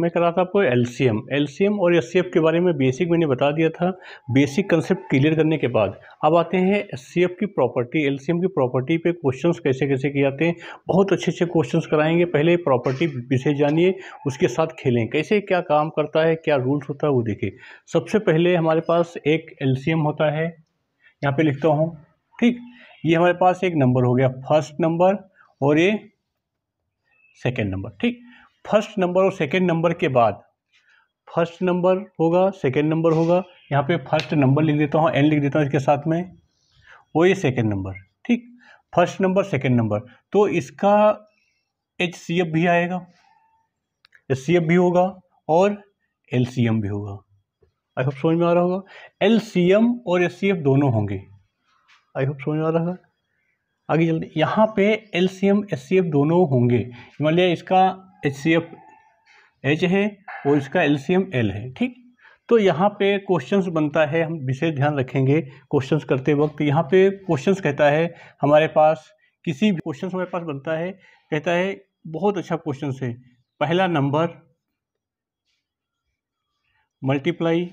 मैं कर रहा था आपको एलसीएम एलसीएम और एससीएफ के बारे में बेसिक मैंने बता दिया था बेसिक कंसेप्ट क्लियर करने के बाद अब आते हैं एससीएफ की प्रॉपर्टी एलसीएम की प्रॉपर्टी पे क्वेश्चंस कैसे कैसे किए जाते हैं बहुत अच्छे अच्छे क्वेश्चंस कराएंगे पहले प्रॉपर्टी विषय जानिए उसके साथ खेलें कैसे क्या काम करता है क्या रूल्स होता है वो देखें सबसे पहले हमारे पास एक एल होता है यहाँ पर लिखता हूँ ठीक ये हमारे पास एक नंबर हो गया फर्स्ट नंबर और ये सेकेंड नंबर ठीक फर्स्ट नंबर और सेकेंड नंबर के बाद फर्स्ट नंबर होगा सेकेंड नंबर होगा यहाँ पे फर्स्ट नंबर लिख देता हूँ एन लिख देता हूँ इसके साथ में वो ये सेकेंड नंबर ठीक फर्स्ट नंबर सेकेंड नंबर तो इसका एच सी एफ भी आएगा एच सी एफ भी होगा और एल सी एम भी होगा आई होप समझ में आ रहा होगा एल सी एम और एच सी एफ दोनों होंगे आई होप समझ में आ रहा होगा आगे जल्दी यहाँ पे L C M H C F दोनों होंगे मान लिया इसका एच सी एफ एच है और इसका एल सी एम एल है ठीक तो यहाँ पे क्वेश्चंस बनता है हम विशेष ध्यान रखेंगे क्वेश्चंस करते वक्त यहाँ पे क्वेश्चंस कहता है हमारे पास किसी भी क्वेश्चन हमारे पास बनता है कहता है बहुत अच्छा क्वेश्चन है पहला number multiply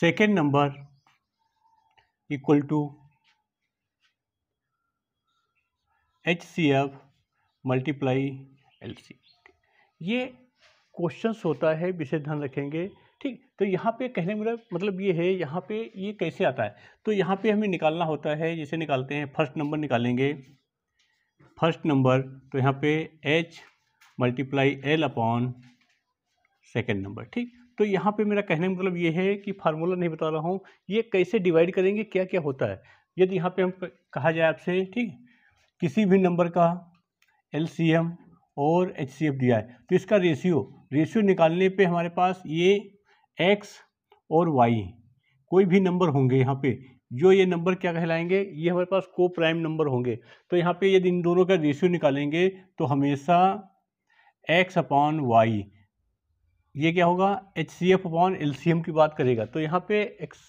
second number equal to H C F multiply L C ये क्वेश्चंस होता है विशेष ध्यान रखेंगे ठीक तो यहाँ पे कहने मेरा मतलब, मतलब ये है यहाँ पे ये कैसे आता है तो यहाँ पे हमें निकालना होता है जैसे निकालते हैं फर्स्ट नंबर निकालेंगे फर्स्ट नंबर तो यहाँ पे H multiply L upon second number ठीक तो यहाँ पे मेरा कहने का मतलब ये है कि फार्मूला नहीं बता रहा हूँ ये कैसे डिवाइड करेंगे क्या क्या होता है यदि यहाँ पे हम कहा जाए आपसे ठीक किसी भी नंबर का एल और एच तो इसका रेशियो रेशियो निकालने पे हमारे पास ये एक्स और वाई कोई भी नंबर होंगे यहाँ पे जो ये नंबर क्या कहलाएंगे ये हमारे पास को प्राइम नंबर होंगे तो यहाँ पे यदि इन दोनों का रेशियो निकालेंगे तो हमेशा एक्स अपॉन वाई ये क्या होगा H C F upon L C M की बात करेगा तो यहाँ पे एक्स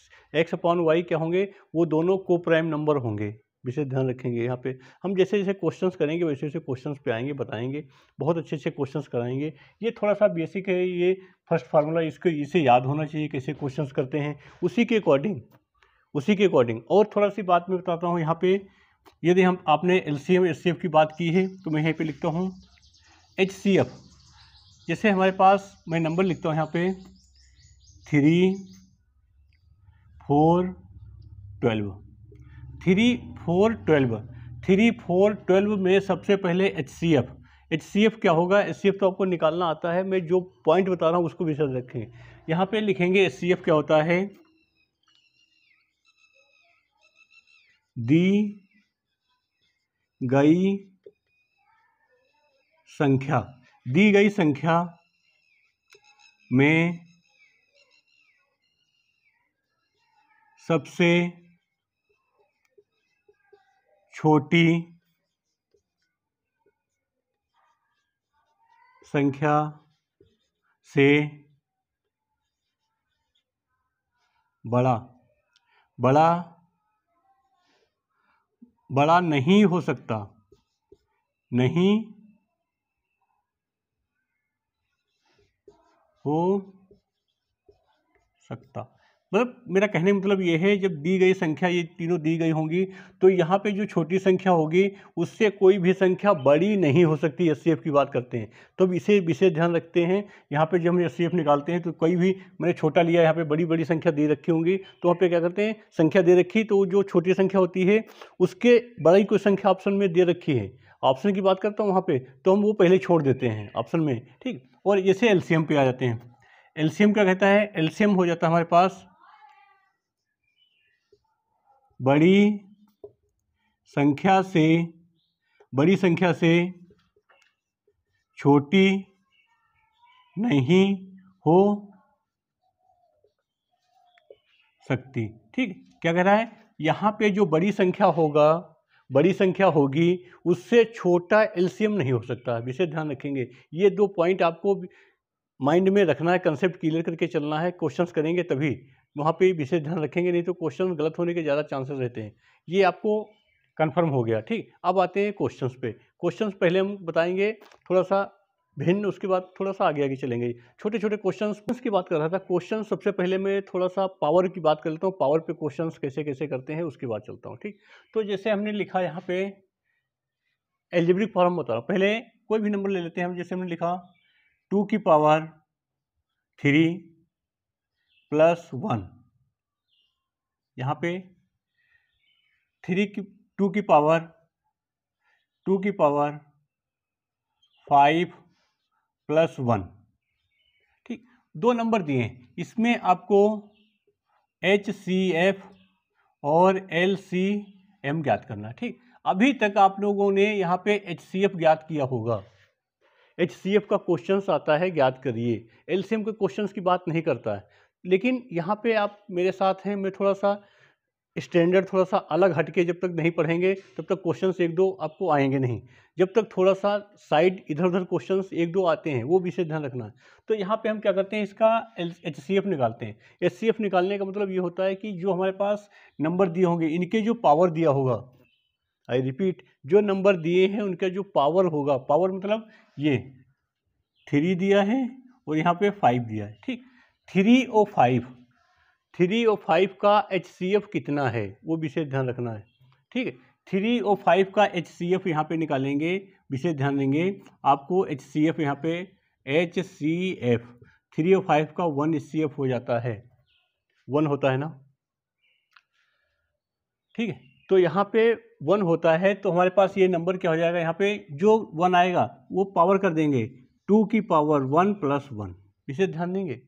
एक्स अपॉन वाई क्या होंगे वो दोनों को प्राइम नंबर होंगे विशेष ध्यान रखेंगे यहाँ पे हम जैसे जैसे क्वेश्चंस करेंगे वैसे वैसे क्वेश्चंस पे आएंगे बताएंगे बहुत अच्छे अच्छे क्वेश्चंस कराएंगे ये थोड़ा सा बेसिक है ये फर्स्ट फार्मूला इसको इसे याद होना चाहिए कैसे क्वेश्चंस करते हैं उसी के अकॉर्डिंग उसी के अकॉर्डिंग और थोड़ा सी बात मैं बताता हूँ यहाँ पर यदि हम आपने एल सी की बात की है तो मैं यहीं पर लिखता हूँ एच जैसे हमारे पास मैं नंबर लिखता हूँ यहाँ पर three four twelve three four twelve three four twelve में सबसे पहले H C F H C F क्या होगा एच सी एफ तो आपको निकालना आता है मैं जो पॉइंट बता रहा हूँ उसको भी रखें यहाँ पे लिखेंगे एच सी एफ क्या होता है दी गई संख्या दी गई संख्या में सबसे छोटी संख्या से बड़ा बड़ा बड़ा नहीं हो सकता नहीं हो सकता मतलब मेरा कहने का मतलब ये है जब दी गई संख्या ये तीनों दी गई होंगी तो यहाँ पे जो छोटी संख्या होगी उससे कोई भी संख्या बड़ी नहीं हो सकती एस की बात करते हैं तो अब इसे विशेष ध्यान रखते हैं यहाँ पे जब हम एस निकालते हैं तो कोई भी मैंने छोटा लिया यहाँ पे बड़ी बड़ी संख्या दे रखी होंगी तो वहाँ पर क्या करते हैं संख्या दे रखी तो जो छोटी संख्या होती है उसके बड़ी कोई संख्या ऑप्शन में दे रखी है ऑप्शन की बात करता हूँ वहाँ पर तो हम वो पहले छोड़ देते हैं ऑप्शन में ठीक और जैसे एल पे आ जाते हैं एल क्या कहता है एल हो जाता है हमारे पास बड़ी संख्या से बड़ी संख्या से छोटी नहीं हो सकती ठीक क्या कह रहा है यहाँ पे जो बड़ी संख्या होगा बड़ी संख्या होगी उससे छोटा एलसीएम नहीं हो सकता विशेष ध्यान रखेंगे ये दो पॉइंट आपको माइंड में रखना है कंसेप्ट क्लियर करके चलना है क्वेश्चंस करेंगे तभी वहाँ पे विशेष ध्यान रखेंगे नहीं तो क्वेश्चन गलत होने के ज़्यादा चांसेस रहते हैं ये आपको कन्फर्म हो गया ठीक अब आते हैं क्वेश्चंस पे क्वेश्चंस पहले हम बताएंगे थोड़ा सा भिन्न उसके बाद थोड़ा सा आगे आगे चलेंगे छोटे छोटे क्वेश्चन की बात कर रहा था क्वेश्चन सबसे पहले मैं थोड़ा सा पावर की बात कर लेता हूँ पावर पर क्वेश्चन कैसे कैसे करते हैं उसके बाद चलता हूँ ठीक तो जैसे हमने लिखा यहाँ पर एल्जेब्रिक फॉर्म बता रहा पहले कोई भी नंबर ले लेते हैं हम जैसे हमने लिखा टू की पावर थ्री प्लस वन यहाँ पे थ्री की टू की पावर टू की पावर फाइव प्लस वन ठीक दो नंबर दिए हैं इसमें आपको एच सी एफ और एल सी एम ज्ञात करना ठीक अभी तक आप लोगों ने यहाँ पे एच सी एफ ज्ञात किया होगा एच सी एफ का क्वेश्चन आता है ज्ञात करिए एल सी एम के क्वेश्चन की बात नहीं करता है लेकिन यहाँ पे आप मेरे साथ हैं मैं थोड़ा सा स्टैंडर्ड थोड़ा सा अलग हटके जब तक नहीं पढ़ेंगे तब तक क्वेश्चंस एक दो आपको आएंगे नहीं जब तक थोड़ा सा साइड इधर उधर क्वेश्चंस एक दो आते हैं वो विशेष ध्यान रखना तो यहाँ पे हम क्या करते हैं इसका एच निकालते हैं एच निकालने का मतलब ये होता है कि जो हमारे पास नंबर दिए होंगे इनके जो पावर दिया होगा आई रिपीट जो नंबर दिए हैं उनका जो पावर होगा पावर मतलब ये थ्री दिया है और यहाँ पे फाइव दिया है ठीक three o five three o five का एच सी एफ कितना है वो विशेष ध्यान रखना है ठीक है थ्री ओ फाइव का एच सी एफ यहाँ पर निकालेंगे विशेष ध्यान देंगे आपको एच सी एफ यहाँ पे H C F three o five का वन एच सी एफ हो जाता है वन होता है ना ठीक है तो यहाँ पे वन होता है तो हमारे पास ये नंबर क्या हो जाएगा यहाँ पे जो वन आएगा वो पावर कर देंगे टू की पावर वन प्लस वन विशेष ध्यान देंगे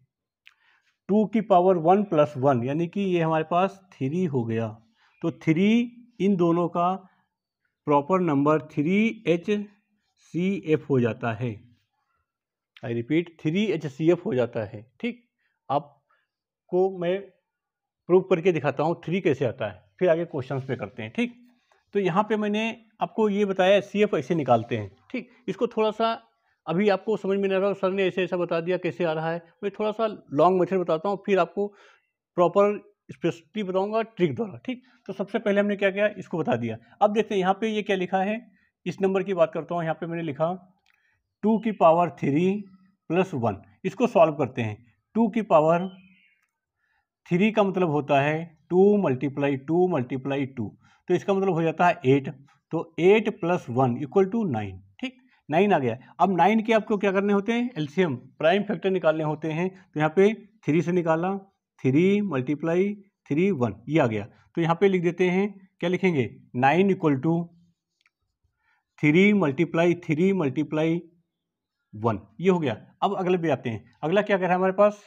टू की पावर वन प्लस वन यानी कि ये हमारे पास थ्री हो गया तो थ्री इन दोनों का proper number three H C F हो जाता है I repeat three H C F हो जाता है ठीक आपको मैं प्रूव करके दिखाता हूँ थ्री कैसे आता है फिर आगे क्वेश्चन पे करते हैं ठीक तो यहाँ पे मैंने आपको ये बताया सी एफ ऐसे निकालते हैं ठीक इसको थोड़ा सा अभी आपको समझ में नहीं आ रहा सर ने ऐसे ऐसा बता दिया कैसे आ रहा है मैं थोड़ा सा लॉन्ग मेथड बताता हूँ फिर आपको प्रॉपर स्पेशली बताऊँगा ट्रिक द्वारा ठीक तो सबसे पहले हमने क्या किया इसको बता दिया अब देखते हैं यहाँ पर ये क्या लिखा है इस नंबर की बात करता हूँ यहाँ पर मैंने लिखा टू की पावर थ्री प्लस वन इसको सॉल्व करते हैं टू की पावर थ्री का मतलब होता है two multiply two multiply two तो इसका मतलब हो जाता है एट तो eight plus one equal to nine nine आ गया अब नाइन के आपको क्या करने होते हैं एल्शियम प्राइम फैक्टर निकालने होते हैं तो यहाँ पे थ्री से निकाला थ्री मल्टीप्लाई थ्री वन ये आ गया तो यहाँ पे लिख देते हैं क्या लिखेंगे nine equal to three multiply three multiply one ये हो गया अब अगले पे आते हैं अगला क्या कह रहा है हमारे पास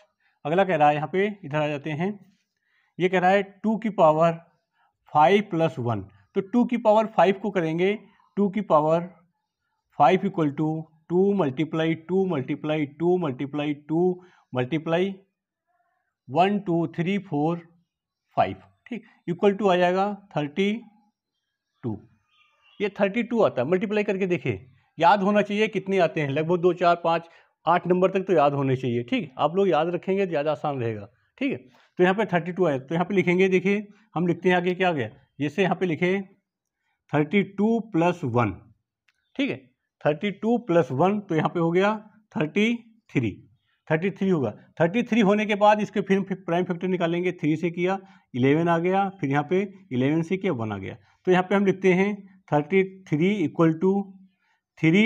अगला कह रहा है यहाँ पे इधर आ जाते हैं ये कह रहा है टू की पावर फाइव प्लस वन तो टू की पावर फाइव को करेंगे टू की power five equal to two multiply two multiply two multiply two multiply one two three four five ठीक इक्वल टू आ जाएगा थर्टी टू ये थर्टी टू आता है मल्टीप्लाई करके देखिए याद होना चाहिए कितने आते हैं लगभग दो चार पाँच आठ नंबर तक तो याद होने चाहिए ठीक आप लोग याद रखेंगे तो ज़्यादा आसान रहेगा ठीक है तो यहाँ पे थर्टी टू आए तो यहाँ पे लिखेंगे देखिए हम लिखते हैं आगे क्या गया जैसे यहाँ पे लिखे थर्टी टू प्लस वन ठीक है थर्टी टू प्लस वन तो यहाँ पे हो गया थर्टी थ्री थर्टी थ्री होगा थर्टी थ्री होने के बाद इसके फिर प्राइम फैक्टर निकालेंगे थ्री से किया इलेवन आ गया फिर यहाँ पे इलेवन से किया वन आ गया तो यहाँ पे हम लिखते हैं thirty three equal to three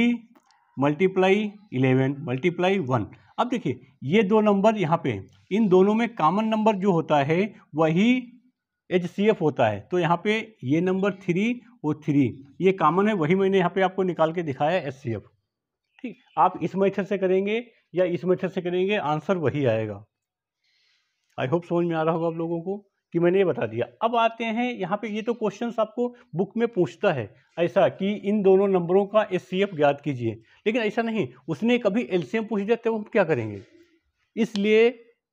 multiply eleven multiply one अब देखिए ये दो नंबर यहाँ पे इन दोनों में कॉमन नंबर जो होता है वही एच सी एफ होता है तो यहाँ पे ये नंबर थ्री और थ्री ये कॉमन है वही मैंने यहाँ पे आपको निकाल के दिखाया एच सी एफ ठीक आप इस मेथड से करेंगे या इस मेथड से करेंगे आंसर वही आएगा आई होप समझ में आ रहा होगा आप लोगों को कि मैंने ये बता दिया अब आते हैं यहाँ पे ये तो क्वेश्चंस आपको बुक में पूछता है ऐसा कि इन दोनों नंबरों का एस ज्ञात कीजिए लेकिन ऐसा नहीं उसने कभी एम पूछ दिया तो हम क्या करेंगे इसलिए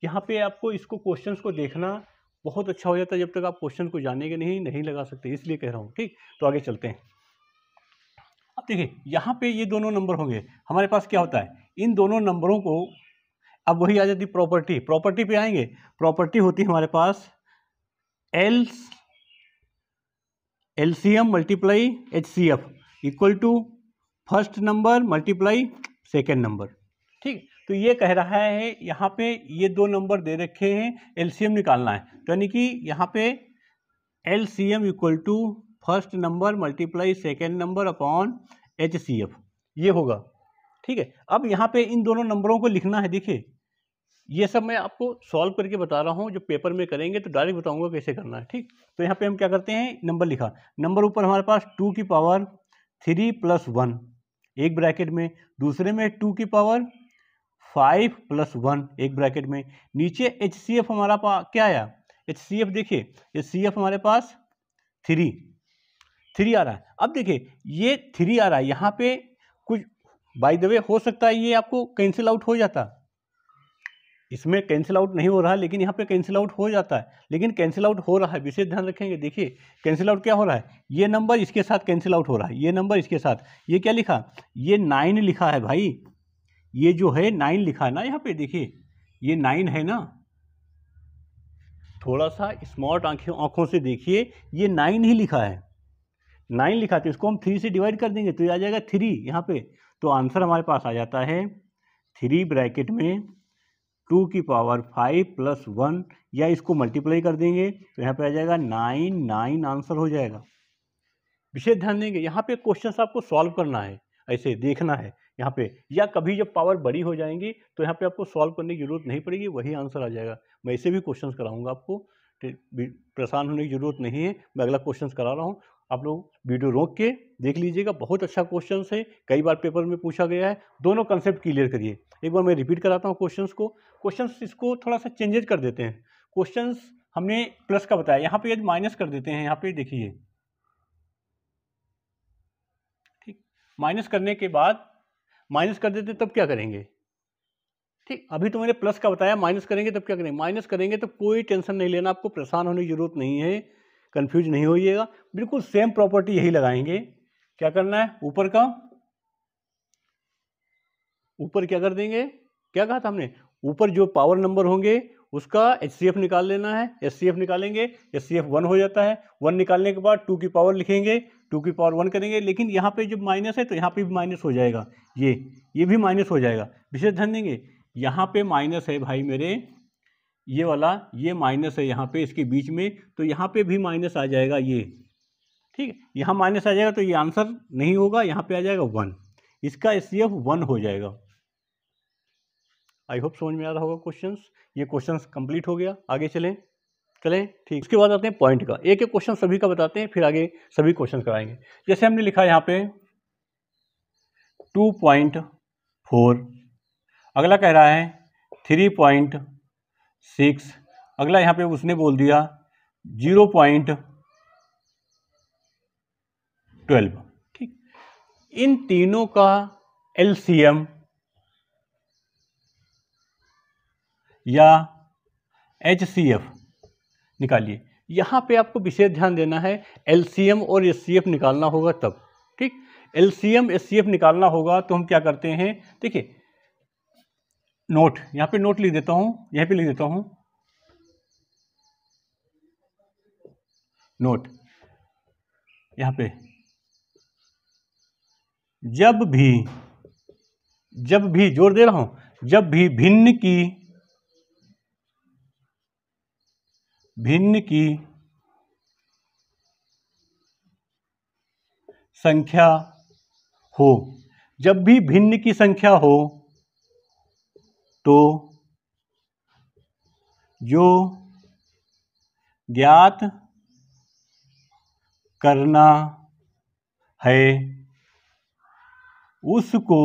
यहाँ पे आपको इसको क्वेश्चंस को देखना बहुत अच्छा हो जाता है जब तक आप क्वेश्चन को जानेंगे नहीं नहीं लगा सकते इसलिए कह रहा हूँ ठीक तो आगे चलते हैं अब देखिए यहाँ पे ये दोनों नंबर होंगे हमारे पास क्या होता है इन दोनों नंबरों को अब वही आ जाती प्रॉपर्टी प्रॉपर्टी पे आएंगे प्रॉपर्टी होती है हमारे पास L L C M multiply H C F equal to first number multiply second number ठीक है तो ये कह रहा है यहाँ पे ये दो नंबर दे रखे हैं एलसीएम निकालना है तो यानी कि यहाँ पे L C M equal to first number multiply second number upon H C F ये होगा ठीक है अब यहाँ पे इन दोनों नंबरों को लिखना है देखिए ये सब मैं आपको सॉल्व करके बता रहा हूँ जो पेपर में करेंगे तो डायरेक्ट बताऊँगा कैसे करना है ठीक तो यहाँ पे हम क्या करते हैं नंबर लिखा नंबर ऊपर हमारे पास टू की पावर थ्री प्लस वन एक ब्रैकेट में दूसरे में टू की पावर फाइव प्लस वन एक ब्रैकेट में नीचे एच सी एफ हमारा पा क्या आया एच सी एफ देखिए एच सी एफ हमारे पास थ्री थ्री आ रहा है अब देखिए ये थ्री आ रहा है यहाँ पे कुछ बाई द वे हो सकता है ये आपको कैंसिल आउट हो जाता इसमें कैंसिल आउट नहीं हो रहा है लेकिन यहाँ पे कैंसिल आउट हो जाता है लेकिन कैंसिल आउट हो रहा है विशेष ध्यान रखेंगे देखिए कैंसिल आउट क्या हो रहा है ये नंबर इसके साथ कैंसिल आउट हो रहा है ये नंबर इसके साथ ये क्या लिखा ये नाइन लिखा है भाई ये जो है नाइन लिखा ना यहाँ पे देखिए ये नाइन है ना थोड़ा सा स्मार्ट आंखें आंखों से देखिए ये नाइन ही लिखा है नाइन लिखा तो इसको हम थ्री से डिवाइड कर देंगे तो ये आ जाएगा थ्री यहाँ पे तो आंसर हमारे पास आ जाता है थ्री ब्रैकेट में टू की पावर फाइव प्लस वन या इसको मल्टीप्लाई कर देंगे तो यहाँ पे आ जाएगा नाइन नाइन आंसर हो जाएगा विशेष ध्यान देंगे यहाँ पे क्वेश्चन आपको सॉल्व करना है ऐसे देखना है यहाँ पे या कभी जब पावर बड़ी हो जाएंगी तो यहाँ पे आपको सॉल्व करने की ज़रूरत नहीं पड़ेगी वही आंसर आ जाएगा मैं ऐसे भी क्वेश्चन कराऊंगा आपको परेशान होने की ज़रूरत नहीं है मैं अगला क्वेश्चन करा रहा हूँ आप लोग वीडियो रोक के देख लीजिएगा बहुत अच्छा क्वेश्चन है कई बार पेपर में पूछा गया है दोनों कंसेप्ट क्लियर करिए एक बार मैं रिपीट कराता हूँ क्वेश्चन को क्वेश्चन इसको थोड़ा सा चेंजेज कर देते हैं क्वेश्चन हमने प्लस का बताया यहाँ पे यदि माइनस कर देते हैं यहाँ पे देखिए ठीक माइनस करने के बाद माइनस कर देते तब क्या करेंगे ठीक अभी तो मैंने प्लस का बताया माइनस करेंगे तब क्या करेंगे माइनस करेंगे तो कोई टेंशन नहीं लेना आपको परेशान होने की ज़रूरत नहीं है कंफ्यूज नहीं होइएगा बिल्कुल सेम प्रॉपर्टी यही लगाएंगे क्या करना है ऊपर का ऊपर क्या कर देंगे क्या कहा था हमने ऊपर जो पावर नंबर होंगे उसका एच निकाल लेना है एच निकालेंगे एच वन हो जाता है वन निकालने के बाद टू की पावर लिखेंगे टू की पावर वन करेंगे लेकिन यहाँ पे जब माइनस है तो यहाँ पे भी माइनस हो जाएगा ये ये भी माइनस हो जाएगा विशेष ध्यान देंगे यहाँ पे माइनस है भाई मेरे ये वाला ये माइनस है यहाँ पे इसके बीच में तो यहाँ पे भी माइनस आ जाएगा ये ठीक है यहाँ माइनस आ जाएगा तो ये आंसर नहीं होगा यहाँ पे आ जाएगा वन इसका एफ़ वन हो जाएगा आई होप समझ में आ रहा होगा क्वेश्चन ये क्वेश्चन कंप्लीट हो गया आगे चलें चलें ठीक उसके बाद आते हैं पॉइंट का एक एक क्वेश्चन सभी का बताते हैं फिर आगे सभी क्वेश्चन कराएंगे जैसे हमने लिखा है यहाँ पे टू पॉइंट फोर अगला कह रहा है थ्री पॉइंट सिक्स अगला यहाँ पे उसने बोल दिया जीरो पॉइंट ट्वेल्व ठीक इन तीनों का एलसीएम या एच सी एफ निकालिए यहाँ पे आपको विशेष ध्यान देना है एम और एफ निकालना होगा तब ठीक सी एफ निकालना होगा तो हम क्या करते हैं देखिए नोट यहाँ पे नोट लिख देता हूँ यहाँ पे लिख देता हूँ नोट यहाँ पे जब भी जब भी जोर दे रहा हूँ जब भी भिन्न की भिन्न की संख्या हो जब भी भिन्न की संख्या हो तो जो ज्ञात करना है उसको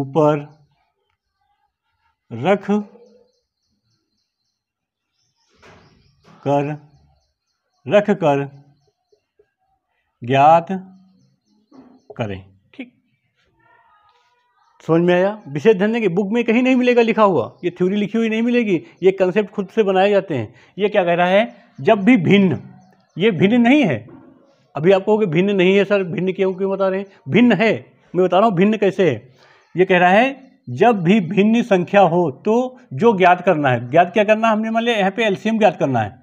ऊपर रख कर रख कर ज्ञात करें ठीक समझ में आया विशेष धन्य दें बुक में कहीं नहीं मिलेगा लिखा हुआ ये थ्योरी लिखी हुई नहीं मिलेगी ये कंसेप्ट खुद से बनाए जाते हैं ये क्या कह रहा है जब भी भिन्न ये भिन्न नहीं है अभी आप कहोगे भिन्न नहीं है सर भिन्न क्यों क्यों बता रहे हैं भिन्न है मैं बता रहा हूँ भिन्न कैसे है ये कह रहा है जब भी भिन्न संख्या हो तो जो ज्ञात करना है ज्ञात क्या करना है हमने मान लिया यहाँ पे एलसीएम ज्ञात करना है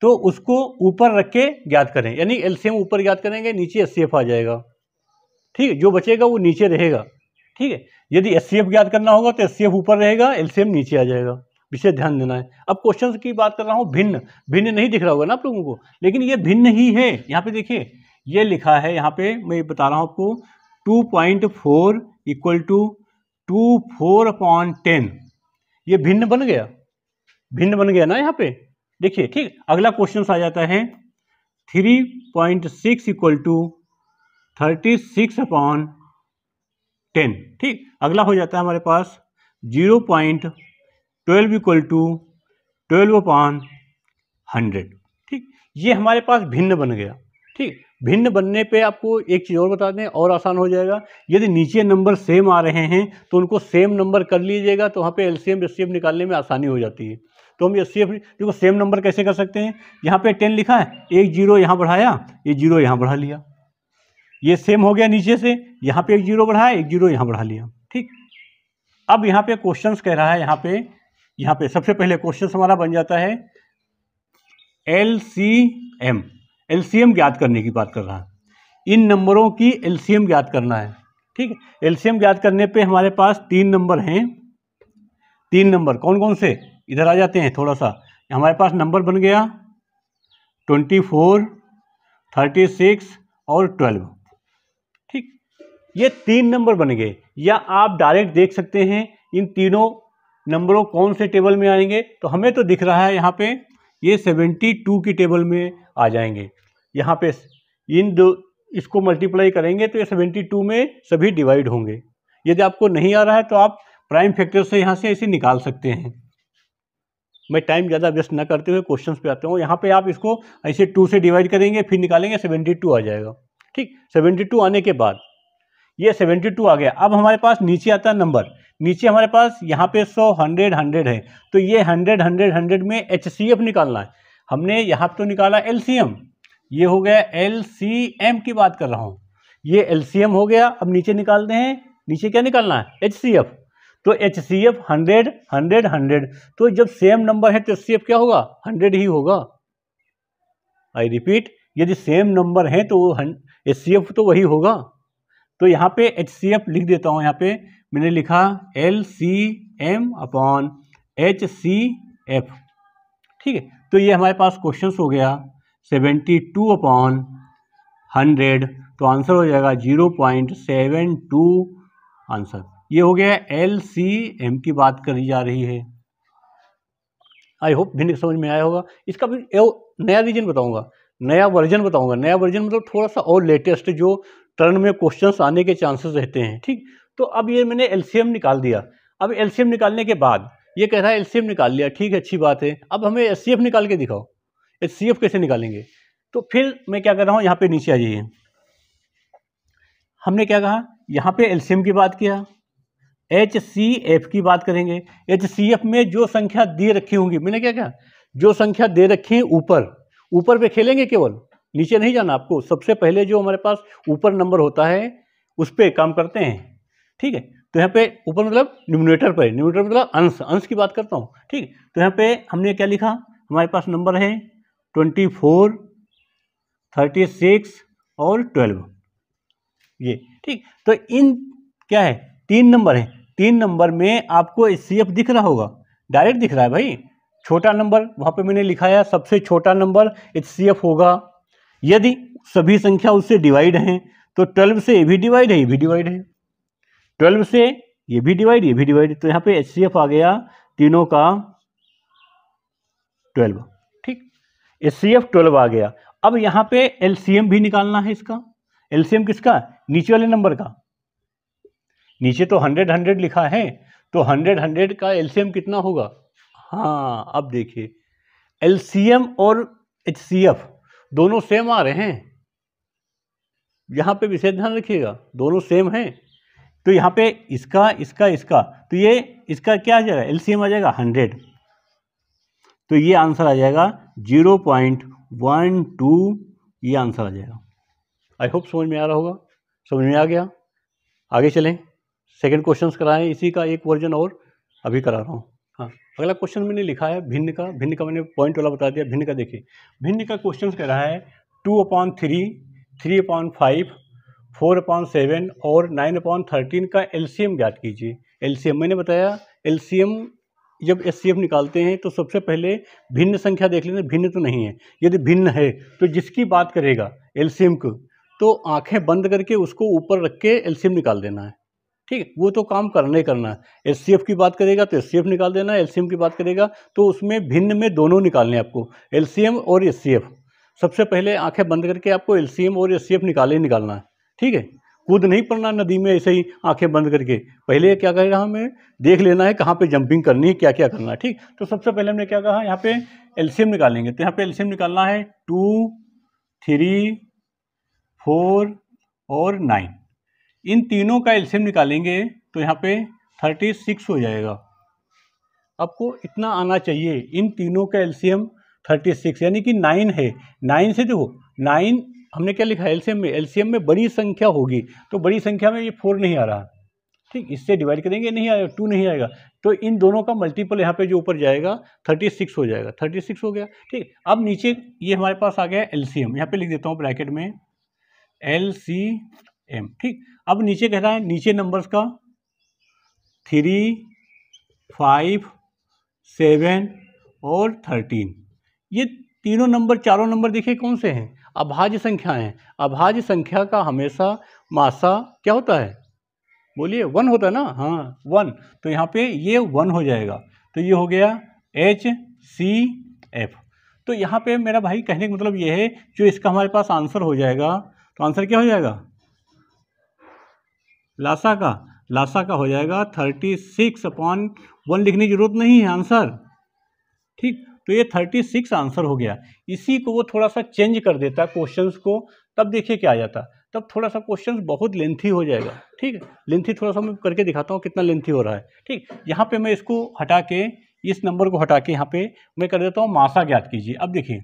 तो उसको ऊपर रख के ज्ञात करें यानी एलसीएम ऊपर ज्ञात करेंगे नीचे एस आ जाएगा ठीक है जो बचेगा वो नीचे रहेगा ठीक है यदि एस ज्ञात करना होगा तो एस ऊपर रहेगा एलसीएम नीचे आ जाएगा विशेष ध्यान देना है अब क्वेश्चन की बात कर रहा हूँ भिन्न भिन्न नहीं दिख रहा होगा ना आप लोगों को लेकिन ये भिन्न ही है यहाँ पे देखिए ये लिखा है यहाँ पे मैं बता रहा हूँ आपको two point four equal to two four upon ten ये भिन्न बन गया भिन्न बन गया ना यहाँ पे देखिए ठीक अगला क्वेश्चन आ जाता है three point six equal to thirty six upon ten ठीक अगला हो जाता है हमारे पास zero point twelve equal to twelve upon hundred ठीक ये हमारे पास भिन्न बन गया ठीक भिन्न बनने पे आपको एक चीज़ और बता दें और आसान हो जाएगा यदि नीचे नंबर सेम आ रहे हैं तो उनको सेम नंबर कर लीजिएगा तो वहाँ पे एलसीएम सी निकालने में आसानी हो जाती है तो हम एस देखो सेम नंबर कैसे कर सकते हैं यहाँ पे टेन लिखा है एक जीरो यहाँ बढ़ाया ये जीरो यहाँ बढ़ा लिया ये सेम हो गया नीचे से यहाँ पर एक जीरो बढ़ाया एक जीरो यहाँ बढ़ा लिया ठीक अब यहाँ पे क्वेश्चन कह रहा है यहाँ पे यहाँ पे सबसे पहले क्वेश्चन हमारा बन जाता है एल सी एम एलसीएम ज्ञात करने की बात कर रहा है इन नंबरों की एलसीएम ज्ञात करना है ठीक है एलसीएम ज्ञात करने पे हमारे पास तीन नंबर हैं तीन नंबर कौन कौन से इधर आ जाते हैं थोड़ा सा हमारे पास नंबर बन गया ट्वेंटी फोर थर्टी सिक्स और ट्वेल्व ठीक ये तीन नंबर बन गए या आप डायरेक्ट देख सकते हैं इन तीनों नंबरों कौन से टेबल में आएंगे तो हमें तो दिख रहा है यहाँ पे ये सेवेंटी टू की टेबल में आ जाएंगे यहाँ पे इन दो इसको मल्टीप्लाई करेंगे तो ये सेवेंटी टू में सभी डिवाइड होंगे यदि आपको नहीं आ रहा है तो आप प्राइम फैक्टर से यहाँ से इसे निकाल सकते हैं मैं टाइम ज़्यादा वेस्ट ना करते हुए क्वेश्चन पे आते हूँ यहाँ पे आप इसको ऐसे टू से डिवाइड करेंगे फिर निकालेंगे सेवेंटी टू आ जाएगा ठीक सेवेंटी टू आने के बाद ये सेवेंटी टू आ गया अब हमारे पास नीचे आता है नंबर नीचे हमारे पास यहाँ पे सौ हंड्रेड हंड्रेड है तो ये हंड्रेड हंड्रेड हंड्रेड में एच सी एफ निकालना है हमने यहाँ तो निकाला एल सी एम ये हो गया एल सी एम की बात कर रहा हूँ ये एल सी एम हो गया अब नीचे निकालते हैं नीचे क्या निकालना है एच सी एफ तो H C F hundred hundred hundred तो जब सेम नंबर है तो एच सी एफ क्या होगा हंड्रेड ही होगा आई रिपीट यदि सेम नंबर है तो वो एच सी एफ तो वही होगा तो यहाँ पे एच सी एफ लिख देता हूँ यहाँ पे मैंने लिखा L C M upon H C F ठीक है तो ये हमारे पास क्वेश्चन हो गया सेवेंटी टू अपॉन हंड्रेड तो आंसर हो जाएगा zero point seven two answer ये हो गया एल सी एम की बात करी जा रही है आई होप भिन्न समझ में आया होगा इसका भी नया रीजन बताऊंगा नया वर्जन बताऊंगा नया वर्जन मतलब थोड़ा सा और लेटेस्ट जो टर्न में क्वेश्चंस आने के चांसेस रहते हैं ठीक तो अब ये मैंने एलसीएम निकाल दिया अब एलसीएम निकालने के बाद ये कह रहा है एलसीएम निकाल लिया ठीक है अच्छी बात है अब हमें एस निकाल के दिखाओ एच कैसे निकालेंगे तो फिर मैं क्या कर रहा हूँ यहाँ पे नीचे आ जाइए हमने क्या कहा यहाँ पे एलसीएम की बात किया एच सी एफ की बात करेंगे एच सी एफ में जो संख्या दे रखी होंगी मैंने क्या कहा जो संख्या दे रखी है ऊपर ऊपर पे खेलेंगे केवल नीचे नहीं जाना आपको सबसे पहले जो हमारे पास ऊपर नंबर होता है उस पर काम करते हैं ठीक है तो यहाँ पे ऊपर मतलब न्यूमिनेटर पर न्यूमिनेटर मतलब अंश अंश की बात करता हूँ ठीक तो यहाँ पे हमने क्या लिखा हमारे पास नंबर है ट्वेंटी फोर थर्टी सिक्स और ट्वेल्व ये ठीक तो इन क्या है तीन नंबर है तीन नंबर में आपको सी एफ दिख रहा होगा डायरेक्ट दिख रहा है भाई छोटा नंबर वहाँ पे मैंने लिखा है सबसे छोटा नंबर एच सी एफ होगा यदि सभी संख्या उससे डिवाइड हैं तो ट्वेल्व से ये भी डिवाइड है ये भी डिवाइड है ट्वेल्व से ये भी डिवाइड ये भी डिवाइड तो यहाँ पे एच आ गया तीनों का ट्वेल्व ठीक एच सी एफ ट्वेल्व आ गया अब यहाँ पे एल भी निकालना है इसका एल किसका नीचे वाले नंबर का नीचे तो हंड्रेड हंड्रेड लिखा है तो हंड्रेड हंड्रेड का एल कितना होगा हाँ अब देखिए एल और एच दोनों सेम आ रहे हैं यहाँ पे विशेष ध्यान रखिएगा दोनों सेम हैं तो यहाँ पे इसका इसका इसका तो ये इसका क्या आ जाएगा एलसीएम आ जाएगा हंड्रेड तो ये आंसर आ जाएगा जीरो पॉइंट वन टू ये आंसर आ जाएगा आई होप समझ में आ रहा होगा समझ में आ गया आगे चलें सेकंड क्वेश्चंस कराएं इसी का एक वर्जन और अभी करा रहा हूँ अगला क्वेश्चन मैंने लिखा है भिन्न का भिन्न का मैंने पॉइंट वाला बता दिया भिन्न का देखिए भिन्न का क्वेश्चन कह रहा है two upon three three upon five four upon seven और नाइन अपॉन थर्टीन का एलसीएम ज्ञात कीजिए एलसीएम मैंने बताया एलसीएम जब एस निकालते हैं तो सबसे पहले भिन्न संख्या देख लेना भिन्न तो नहीं है यदि भिन्न है तो जिसकी बात करेगा एम को तो आँखें बंद करके उसको ऊपर रख के एम निकाल देना है ठीक है वो तो काम करने ही करना है एस की बात करेगा तो एस निकाल देना एल की बात करेगा तो उसमें भिन्न में दोनों निकालने आपको एल और एस सबसे पहले आंखें बंद करके आपको एल और एस निकाले ही निकालना है ठीक है कूद नहीं पड़ना नदी में ऐसे ही आंखें बंद करके पहले क्या करेगा हमें देख लेना है कहाँ पे जंपिंग करनी है क्या क्या करना है ठीक तो सबसे पहले हमने क्या कहा यहाँ पे एल्शियम निकालेंगे तो यहाँ पे एल्शियम निकालना है टू थ्री फोर और नाइन इन तीनों का एल्शियम निकालेंगे तो यहाँ पे थर्टी सिक्स हो जाएगा आपको इतना आना चाहिए इन तीनों का एल्शियम थर्टी सिक्स यानी कि नाइन है नाइन से देखो नाइन हमने क्या लिखा है एल्शियम में एल्शियम में बड़ी संख्या होगी तो बड़ी संख्या में ये फोर नहीं आ रहा ठीक इससे डिवाइड करेंगे नहीं आएगा टू नहीं आएगा तो इन दोनों का मल्टीपल यहाँ पे जो ऊपर जाएगा थर्टी सिक्स हो जाएगा थर्टी सिक्स हो गया ठीक अब नीचे ये हमारे पास आ गया एल सी एम यहाँ पे लिख देता हूँ ब्रैकेट में एल सी एम ठीक अब नीचे कह रहा है नीचे नंबर्स का थ्री फाइव सेवन और थर्टीन ये तीनों नंबर चारों नंबर देखिए कौन से हैं अभाज्य संख्याएं हैं अभाज्य संख्या का हमेशा मासा क्या होता है बोलिए वन होता है ना हाँ वन तो यहाँ पे ये वन हो जाएगा तो ये हो गया एच सी एफ तो यहाँ पे मेरा भाई कहने का मतलब ये है जो इसका हमारे पास आंसर हो जाएगा तो आंसर क्या हो जाएगा लासा का लासा का हो जाएगा थर्टी सिक्स अपॉन वन लिखने की जरूरत नहीं है आंसर ठीक तो ये थर्टी सिक्स आंसर हो गया इसी को वो थोड़ा सा चेंज कर देता है क्वेश्चंस को तब देखिए क्या आ जाता तब थोड़ा सा क्वेश्चन बहुत लेंथी हो जाएगा ठीक लेंथी थोड़ा सा मैं करके दिखाता हूँ कितना लेंथी हो रहा है ठीक यहाँ पर मैं इसको हटा के इस नंबर को हटा के यहाँ पे मैं कर देता हूँ मासा ज्ञात कीजिए अब देखिए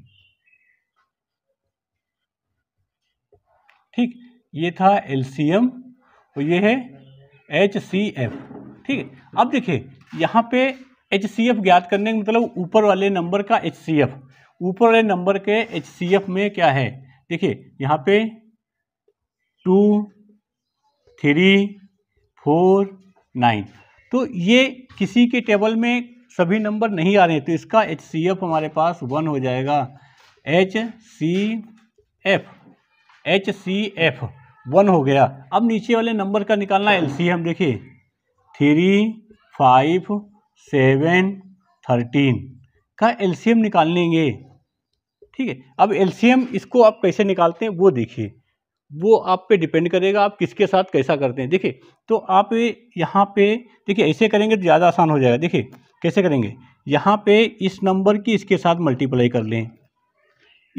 ठीक ये था एलसीएम तो ये है एच सी एफ ठीक है अब देखिए यहाँ पे एच सी एफ ज्ञात करने का मतलब ऊपर वाले नंबर का एच सी एफ ऊपर वाले नंबर के एच सी एफ में क्या है देखिए यहाँ पे टू थ्री फोर नाइन तो ये किसी के टेबल में सभी नंबर नहीं आ रहे हैं तो इसका एच सी एफ हमारे पास वन हो जाएगा H C F H C F one हो गया अब नीचे वाले नंबर का निकालना एलसीएम देखिए थ्री फाइव सेवन थर्टीन का एलसीएम निकाल लेंगे ठीक है अब एलसीएम इसको आप कैसे निकालते हैं वो देखिए वो आप पे डिपेंड करेगा आप किसके साथ कैसा करते हैं देखिए तो आप यहाँ पे देखिए ऐसे करेंगे तो ज़्यादा आसान हो जाएगा देखिए कैसे करेंगे यहाँ पे इस नंबर की इसके साथ मल्टीप्लाई कर लें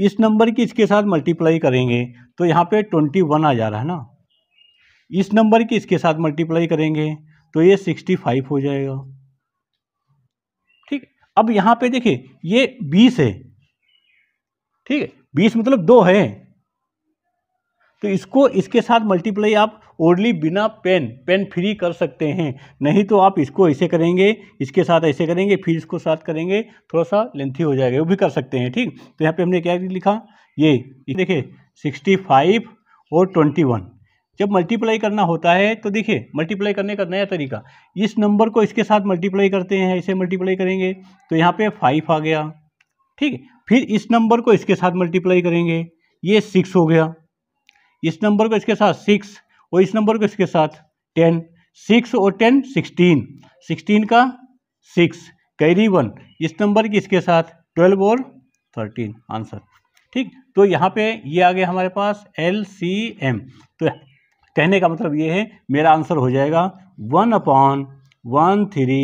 इस नंबर की इसके साथ मल्टीप्लाई करेंगे तो यहाँ पे ट्वेंटी वन आ जा रहा है ना इस नंबर की इसके साथ मल्टीप्लाई करेंगे तो ये सिक्सटी फाइव हो जाएगा ठीक अब यहाँ पे देखिए ये बीस है ठीक है बीस मतलब दो है तो इसको इसके साथ मल्टीप्लाई आप ओनली बिना पेन पेन फ्री कर सकते हैं नहीं तो आप इसको ऐसे करेंगे इसके साथ ऐसे करेंगे फिर इसको साथ करेंगे थोड़ा सा लेंथी हो जाएगा वो भी कर सकते हैं ठीक तो यहाँ पे हमने क्या लिखा ये देखिए सिक्सटी फाइव और ट्वेंटी वन जब मल्टीप्लाई करना होता है तो देखिए मल्टीप्लाई करने का नया तरीका इस नंबर को इसके साथ मल्टीप्लाई करते हैं ऐसे मल्टीप्लाई करेंगे तो यहाँ पर फाइव आ गया ठीक फिर इस नंबर को इसके साथ मल्टीप्लाई करेंगे ये सिक्स हो गया इस नंबर को इसके साथ सिक्स और इस नंबर को इसके साथ टेन सिक्स और टेन सिक्सटीन सिक्सटीन का सिक्स कैरी वन इस नंबर की इसके साथ ट्वेल्व और थर्टीन आंसर ठीक तो यहाँ पे ये आ गया हमारे पास एल सी एम तो कहने का मतलब ये है मेरा आंसर हो जाएगा one upon one three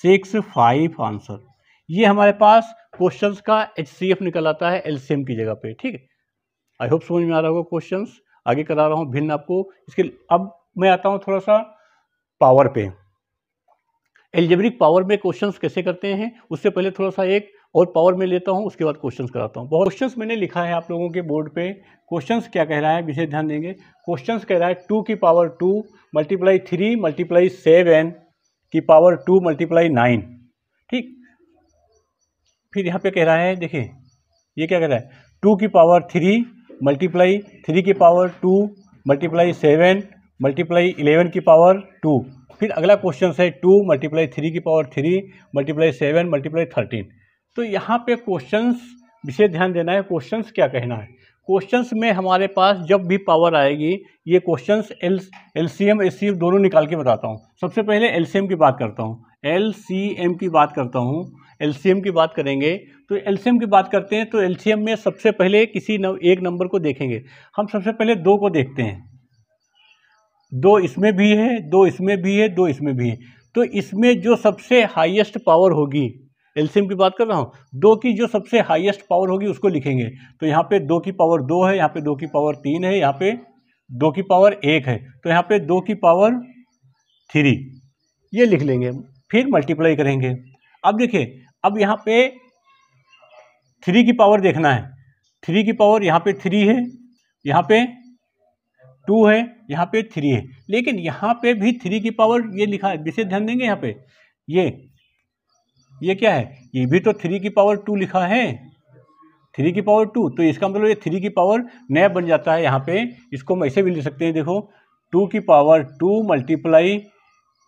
six five answer ये हमारे पास क्वेश्चंस का एच सी एफ निकल आता है एल सी एम की जगह पे ठीक है आई होप समझ में आ रहा होगा क्वेश्चंस आगे करा रहा हूँ भिन्न आपको इसके अब मैं आता हूँ थोड़ा सा पावर पे एल्जेब्रिक पावर में क्वेश्चंस कैसे करते हैं उससे पहले थोड़ा सा एक और पावर में लेता हूँ उसके बाद क्वेश्चंस कराता हूँ बहुत क्वेश्चंस मैंने लिखा है आप लोगों के बोर्ड पे क्वेश्चंस क्या कह रहा है विशेष ध्यान देंगे क्वेश्चंस कह रहा है टू की power two multiply three multiply seven की पावर टू मल्टीप्लाई नाइन ठीक फिर यहाँ पे कह रहा है देखिए ये क्या कह रहा है टू की पावर थ्री मल्टीप्लाई थ्री की power two multiply seven multiply eleven की पावर टू फिर अगला क्वेश्चन है टू मल्टीप्लाई थ्री की power three multiply seven multiply thirteen तो यहाँ पे क्वेश्चंस विशेष ध्यान देना है क्वेश्चंस क्या कहना है क्वेश्चंस में हमारे पास जब भी पावर आएगी ये questions L L C M L C M दोनों निकाल के बताता हूँ सबसे पहले एल सी एम की बात करता हूँ एल सी एम की बात करता हूँ एल सी एम की बात करेंगे तो एलसीएम की बात करते हैं तो एलसीएम में सबसे पहले किसी न, एक नंबर को देखेंगे हम सबसे पहले दो को देखते हैं दो इसमें भी है दो इसमें भी है दो इसमें भी है तो इसमें जो सबसे हाईएस्ट पावर होगी एलसीएम की बात कर रहा हूँ दो की जो सबसे हाईएस्ट पावर होगी उसको लिखेंगे तो यहाँ पे दो की पावर दो है यहाँ पे दो की पावर तीन है यहाँ पे दो की पावर एक है तो यहाँ पे दो की पावर थ्री ये लिख लेंगे फिर मल्टीप्लाई करेंगे अब देखिए अब यहाँ पे थ्री की पावर देखना है थ्री की पावर यहाँ पे थ्री है यहाँ पे टू है यहाँ पे थ्री है लेकिन यहाँ पे भी थ्री की पावर ये लिखा है विशेष ध्यान देंगे यहाँ पे ये ये क्या है ये भी तो थ्री की पावर टू लिखा है थ्री की पावर टू तो इसका मतलब ये थ्री की पावर नया बन जाता है यहाँ पे इसको हम ऐसे भी ले सकते हैं देखो टू की पावर टू मल्टीप्लाई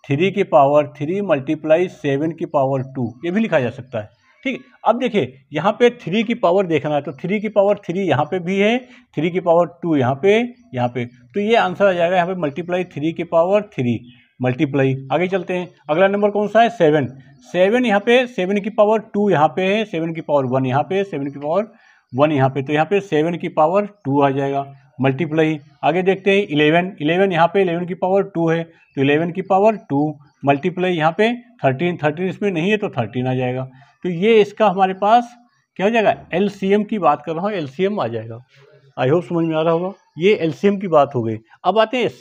थ्री की पावर थ्री मल्टीप्लाई सेवन की पावर टू ये भी लिखा जा सकता है ठीक अब देखिए यहाँ पे थ्री की पावर देखना है तो थ्री की पावर थ्री यहाँ पे भी है थ्री की पावर टू यहाँ पे यहाँ पे तो ये आंसर आ जाएगा यहाँ पे मल्टीप्लाई थ्री की पावर थ्री मल्टीप्लाई आगे चलते हैं अगला नंबर कौन सा है सेवन सेवन यहाँ पे सेवन की पावर टू यहाँ पे है सेवन की पावर वन यहाँ पे सेवन की पावर वन यहाँ पे तो यहाँ पे सेवन की पावर टू आ जाएगा मल्टीप्लाई आगे देखते हैं इलेवन इलेवन यहाँ पे इलेवन की पावर टू है तो इलेवन की पावर टू मल्टीप्लाई यहाँ पे थर्टीन थर्टीन इसमें नहीं है तो थर्टीन आ जाएगा तो ये इसका हमारे पास क्या हो जाएगा एल की बात कर रहा हूँ एल आ जाएगा आई होप समझ में आ रहा होगा ये एल की बात हो गई अब आते हैं एस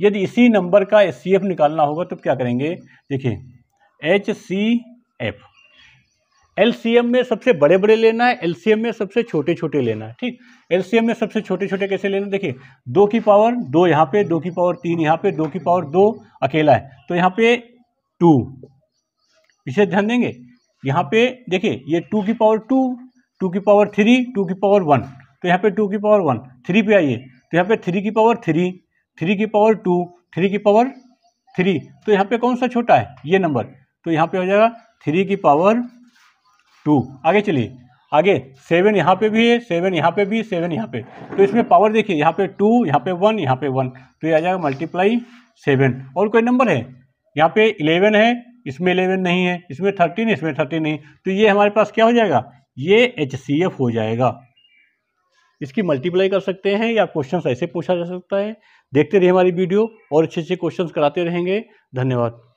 यदि इसी नंबर का एस निकालना होगा तो क्या करेंगे देखिए एच सी एफ एल में सबसे बड़े बड़े लेना है एल में सबसे छोटे छोटे लेना है ठीक एल में सबसे छोटे छोटे कैसे लेना देखिए दो की पावर दो यहाँ पे दो की पावर तीन यहाँ पे दो की पावर दो अकेला है तो यहाँ पे टू इसे ध्यान देंगे यहाँ पे देखिए ये टू की पावर टू टू की पावर थ्री टू की पावर वन तो यहाँ पे टू की पावर वन थ्री पे आइए तो यहाँ पे थ्री की पावर थ्री थ्री की पावर टू थ्री की पावर थ्री तो यहाँ पे कौन सा छोटा है ये नंबर तो यहाँ पे हो जाएगा थ्री की पावर टू आगे चलिए आगे सेवन यहाँ पे भी है सेवन यहाँ पे भी सेवन यहाँ पे तो इसमें पावर देखिए यहाँ पे टू यहाँ पे वन यहाँ पे वन तो ये आ जाएगा मल्टीप्लाई सेवन और कोई नंबर है यहाँ पे इलेवन है इसमें इलेवन नहीं है इसमें थर्टीन इसमें थर्टीन नहीं तो ये हमारे पास क्या हो जाएगा ये एच हो जाएगा इसकी मल्टीप्लाई कर सकते हैं या क्वेश्चन ऐसे पूछा जा सकता है देखते रहिए हमारी वीडियो और अच्छे अच्छे क्वेश्चन कराते रहेंगे धन्यवाद